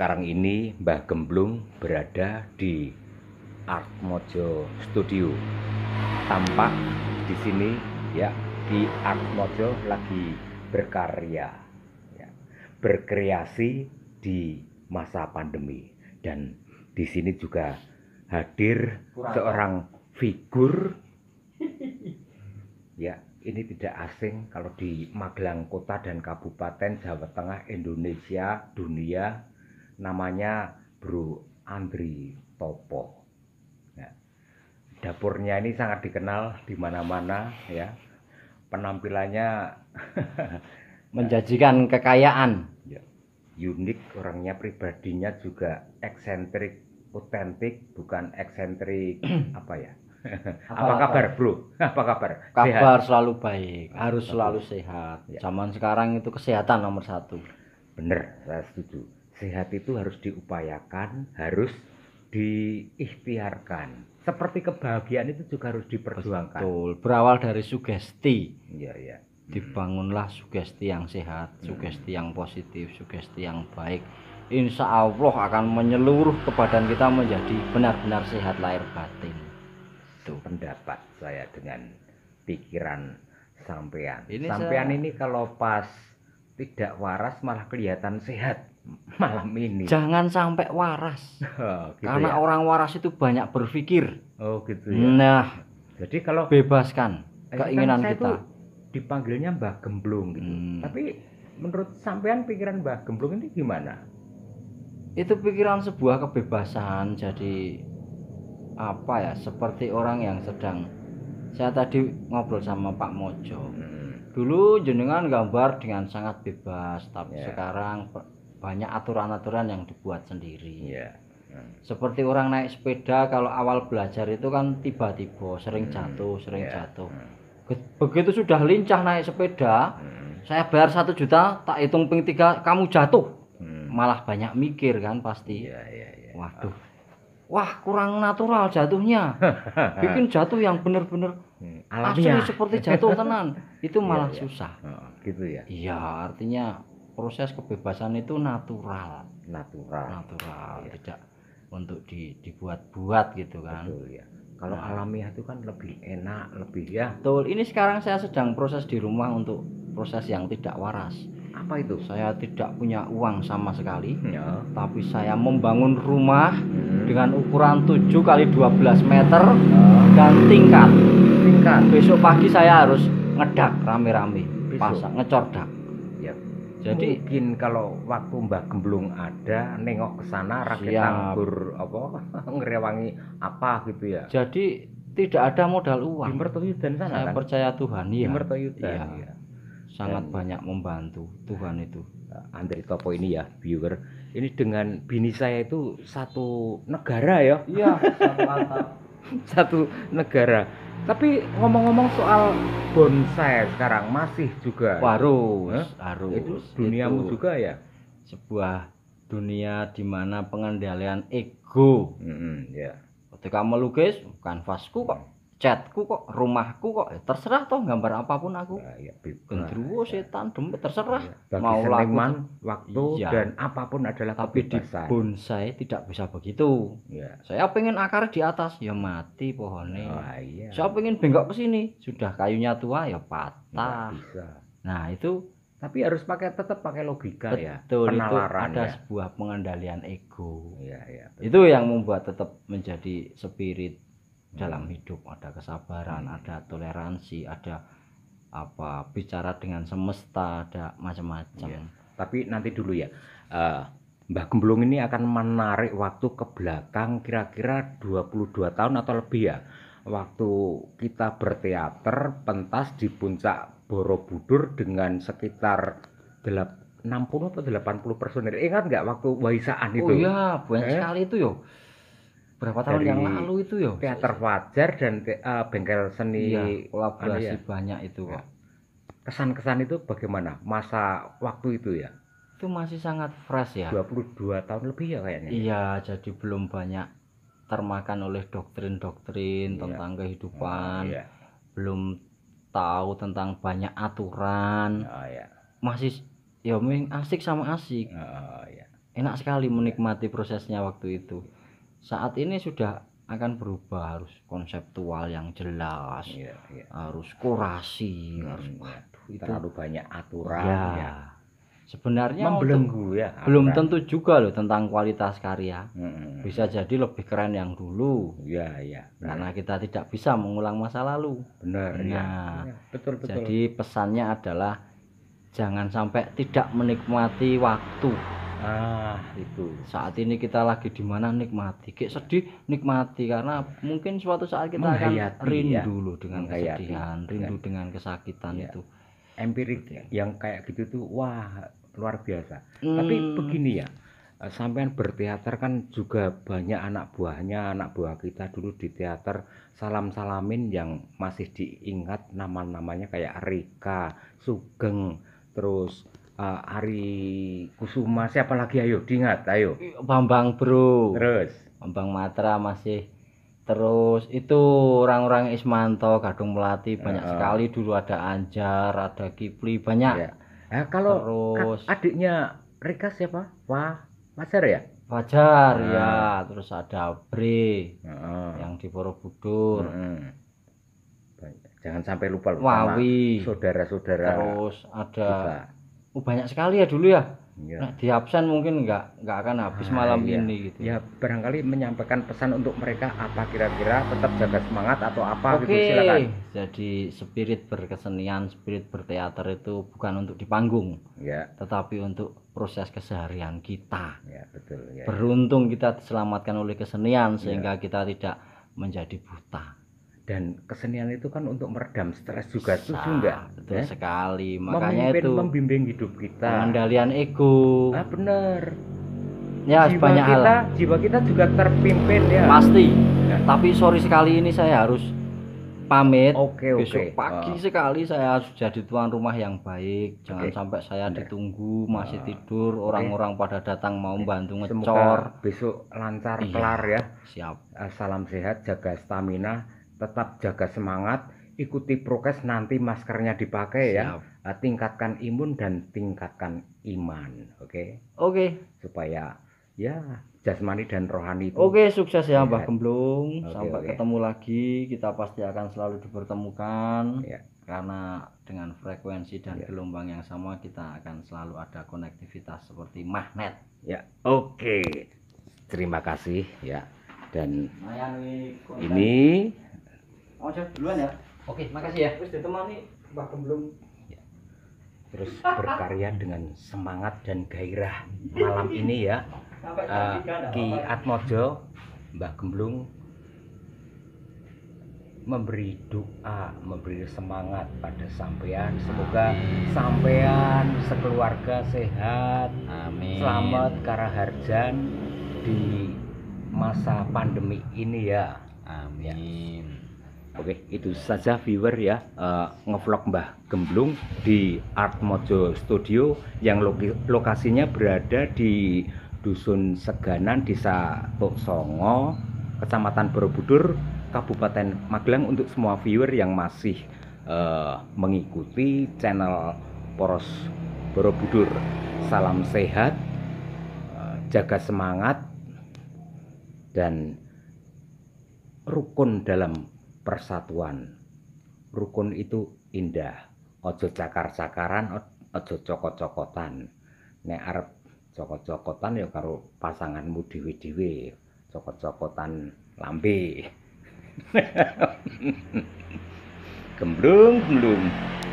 sekarang ini Mbah Gemblung berada di Art Mojo Studio. Tampak di sini ya di Art Mojo lagi berkarya, ya, berkreasi di masa pandemi dan di sini juga hadir Kurang. seorang figur ya ini tidak asing kalau di Magelang kota dan kabupaten Jawa Tengah Indonesia dunia namanya Bro Andri Topo. Ya. Dapurnya ini sangat dikenal di mana-mana ya. Penampilannya menjanjikan kekayaan. Ya. Unik orangnya pribadinya juga eksentrik, otentik, bukan eksentrik apa ya? apa, apa kabar, apa? Bro? Apa kabar? Kabar sehat. selalu baik, harus selalu sehat. Ya. Zaman sekarang itu kesehatan nomor satu. Bener, saya setuju sehat itu harus diupayakan, harus diikhtiarkan. Seperti kebahagiaan itu juga harus diperjuangkan. Betul. Berawal dari sugesti. Iya, iya. Dibangunlah sugesti yang sehat, hmm. sugesti yang positif, sugesti yang baik. Insya Allah akan menyeluruh ke badan kita menjadi benar-benar sehat lahir batin. Itu pendapat saya dengan pikiran sampean. Ini sampean saya... ini kalau pas tidak waras malah kelihatan sehat malam ini. Jangan sampai waras. Oh, gitu Karena ya? orang waras itu banyak berpikir. Oh, gitu ya. Nah, jadi kalau bebaskan eh, keinginan kita. dipanggilnya Mbah Gemblung gitu. Hmm. Tapi menurut sampean pikiran Mbah Gemblung ini gimana? Itu pikiran sebuah kebebasan. Jadi apa ya? Seperti orang yang sedang saya tadi ngobrol sama Pak Mojo. Hmm. Dulu jenengan gambar dengan sangat bebas, tapi yeah. sekarang banyak aturan-aturan yang dibuat sendiri. Yeah. Seperti orang naik sepeda kalau awal belajar itu kan tiba-tiba sering hmm. jatuh, sering yeah. jatuh. Hmm. Begitu sudah lincah naik sepeda, hmm. saya bayar satu juta, tak hitung ping tiga, kamu jatuh. Hmm. Malah banyak mikir kan pasti. Yeah, yeah, yeah. Waduh. Wah kurang natural jatuhnya, bikin jatuh yang benar-benar hmm. alami seperti jatuh tenan, itu iya, malah yeah, yeah. susah. Oh, gitu ya. Iya artinya proses kebebasan itu natural natural natural ya. tidak untuk di, dibuat-buat gitu kan betul ya kalau nah. alamiah itu kan lebih enak lebih ya betul ini sekarang saya sedang proses di rumah untuk proses yang tidak waras apa itu saya tidak punya uang sama sekali hmm, ya. tapi saya membangun rumah hmm. dengan ukuran 7 kali 12 meter ya. dan tingkat tingkat besok pagi saya harus ngedak rame-rame pasang ngecordak jadi mungkin kalau waktu Mbah Gemblung ada nengok ke sana rakyat tanggur apa ngerewangi apa gitu ya. Jadi tidak ada modal uang. dan sana Saya kan? percaya Tuhan ya. Ya. ya. Sangat Dan, banyak membantu Tuhan itu. Andri Topo ini ya, viewer. Ini dengan bini saya itu satu negara ya. Iya, satu satu negara. Tapi ngomong-ngomong soal bonsai sekarang masih juga. Harus, huh? harus. Itu duniamu itu juga ya. Sebuah dunia di mana pengendalian ego. Mm -hmm, ya. Yeah. Ketika melukis kanvasku kok catku kok rumahku kok ya terserah toh gambar apapun aku nah, ya, gendruwo nah, iya. setan demit terserah ya, mau lakukan waktu iya. dan apapun adalah tapi kebebasan. di bonsai tidak bisa begitu ya. saya pengen akar di atas ya mati pohonnya oh, iya. saya pengen bengkok ke sini sudah kayunya tua ya patah nah itu tapi harus pakai tetap pakai logika ya, betul, ya penalaran itu ada ya. sebuah pengendalian ego ya, ya, itu yang membuat tetap menjadi spirit dalam hidup ada kesabaran hmm. ada toleransi ada apa bicara dengan semesta ada macam-macam ya. tapi nanti dulu ya uh, Mbah Gemblung ini akan menarik waktu ke belakang kira-kira 22 tahun atau lebih ya waktu kita berteater pentas di puncak Borobudur dengan sekitar 60 atau 80 personil ingat nggak waktu Waisaan oh itu oh iya banyak eh? sekali itu yo berapa tahun yang lalu itu ya teater wajar dan te, uh, bengkel seni iya, kolaborasi ya. banyak itu kok kesan-kesan itu bagaimana masa waktu itu ya itu masih sangat fresh ya 22 tahun lebih ya kayaknya iya jadi belum banyak termakan oleh doktrin-doktrin iya. tentang kehidupan iya. belum tahu tentang banyak aturan oh, iya. masih ya asik sama asik oh, iya. enak sekali menikmati prosesnya waktu itu saat ini sudah akan berubah harus konseptual yang jelas iya, iya. harus kurasi hmm, harus iya. waduh itu terlalu banyak aturan ya, ya. sebenarnya membelenggu ya aturan. belum tentu juga loh tentang kualitas karya hmm, bisa jadi lebih keren yang dulu ya ya benar. karena kita tidak bisa mengulang masa lalu benar nah ya, betul betul jadi pesannya adalah jangan sampai tidak menikmati waktu ah itu saat ini kita lagi di mana nikmati kayak sedih nikmati karena mungkin suatu saat kita Menghayati, akan rindu ya. loh dengan Menghayati. kesedihan rindu ya. dengan kesakitan ya. itu empirik ya. yang kayak gitu tuh wah luar biasa hmm. tapi begini ya eh, sampean berteater kan juga banyak anak buahnya anak buah kita dulu di teater salam salamin yang masih diingat nama namanya kayak Rika Sugeng terus uh, eh, Ari Kusuma siapa lagi ayo diingat ayo Bambang Bro terus Bambang Matra masih terus itu orang-orang Ismanto Gadung Melati banyak uh, sekali dulu ada Anjar ada Kipli banyak ya. Eh, kalau terus adiknya Rika siapa Wah Wajar ya Wajar uh, ya terus ada Bre uh, yang di Borobudur uh, jangan sampai lupa lupa saudara-saudara terus ada oh banyak sekali ya dulu ya. Ya. Nah, di absen mungkin nggak nggak akan habis nah, malam iya. ini gitu. Ya barangkali menyampaikan pesan untuk mereka apa kira-kira tetap jaga semangat atau apa gitu, Oke. gitu silakan. Jadi spirit berkesenian, spirit berteater itu bukan untuk di panggung, ya. tetapi untuk proses keseharian kita. Ya, betul ya. Beruntung kita diselamatkan oleh kesenian sehingga ya. kita tidak menjadi buta dan kesenian itu kan untuk meredam stres juga itu nah, juga betul ya? sekali makanya Memimpin, itu membimbing hidup kita pengendalian ego nah, bener ya jiwa banyak kita, hal jiwa kita juga terpimpin ya pasti ya. tapi sorry sekali ini saya harus pamit oke okay, besok okay. pagi uh. sekali saya harus jadi tuan rumah yang baik jangan okay. sampai saya okay. ditunggu ah. masih tidur orang-orang okay. pada datang mau okay. bantu ngecor Semoga besok lancar iya. kelar ya siap ah, salam sehat jaga stamina tetap jaga semangat, ikuti prokes nanti maskernya dipakai ya. Siap. ya. Tingkatkan imun dan tingkatkan iman, oke? Okay? Oke. Okay. Supaya ya jasmani dan rohani itu. Oke, sukses ya Mbah Gemblung. Okay, Sampai okay. ketemu lagi, kita pasti akan selalu dipertemukan. Ya. Karena dengan frekuensi dan ya. gelombang yang sama kita akan selalu ada konektivitas seperti magnet. Ya. Oke. Okay. Terima kasih ya. Dan ini ojek duluan ya oke makasih ya terus ditemani bahkan belum terus berkarya dengan semangat dan gairah malam ini ya uh, Ki Atmojo Mbah Gemblung memberi doa, memberi semangat pada sampean. Semoga sampean sekeluarga sehat, Amin. selamat karaharjan di masa pandemi ini ya. Amin. Ya. Oke, itu saja viewer ya uh, ngevlog Mbah Gemblung di Art Mojo Studio yang lokasinya berada di Dusun Seganan, Desa Tok Songo, Kecamatan Borobudur, Kabupaten Magelang untuk semua viewer yang masih uh, mengikuti channel Poros Borobudur. Salam sehat, uh, jaga semangat dan rukun dalam persatuan. Rukun itu indah. Ojo cakar-cakaran, ojo cokot-cokotan. Nek arep cokot-cokotan ya karo pasanganmu dhewe-dhewe. Cokot-cokotan lambe. gemblung gemblung